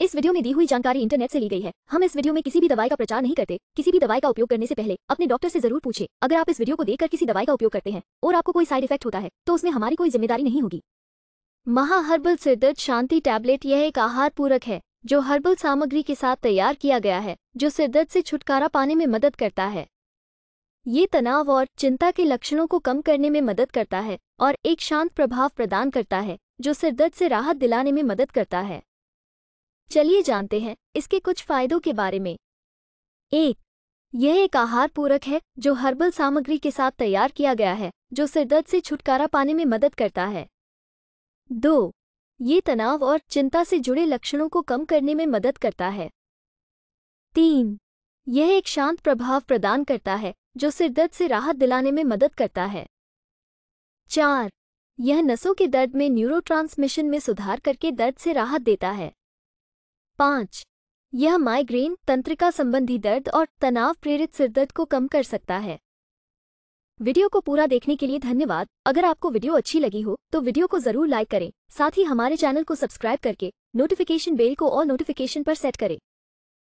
इस वीडियो में दी हुई जानकारी इंटरनेट से ली गई है हम इस वीडियो में किसी भी दवाई का प्रचार नहीं करते किसी भी दवाई का उपयोग करने से पहले अपने डॉक्टर से जरूर पूछे अगर आप इस वीडियो को देखकर किसी दवाई का उपयोग करते हैं और आपको कोई साइड इफेक्ट होता है तो उसमें हमारी कोई जिम्मेदारी नहीं होगी महा हर्बल सिरदर्द शांति टैबलेट यह एक आहार पूरक है जो हर्बल सामग्री के साथ तैयार किया गया है जो सिरदर्द से छुटकारा पाने में मदद करता है ये तनाव और चिंता के लक्षणों को कम करने में मदद करता है और एक शांत प्रभाव प्रदान करता है जो सिरदर्द से राहत दिलाने में मदद करता है चलिए जानते हैं इसके कुछ फायदों के बारे में एक यह एक आहार पूरक है जो हर्बल सामग्री के साथ तैयार किया गया है जो सिरदर्द से छुटकारा पाने में मदद करता है दो ये तनाव और चिंता से जुड़े लक्षणों को कम करने में मदद करता है तीन यह एक शांत प्रभाव प्रदान करता है जो सिरदर्द से राहत दिलाने में मदद करता है चार यह नसों के दर्द में न्यूरोट्रांसमिशन में सुधार करके दर्द से राहत देता है पाँच यह माइग्रेन तंत्रिका संबंधी दर्द और तनाव प्रेरित सिरदर्द को कम कर सकता है वीडियो को पूरा देखने के लिए धन्यवाद अगर आपको वीडियो अच्छी लगी हो तो वीडियो को जरूर लाइक करें साथ ही हमारे चैनल को सब्सक्राइब करके नोटिफिकेशन बेल को और नोटिफिकेशन पर सेट करें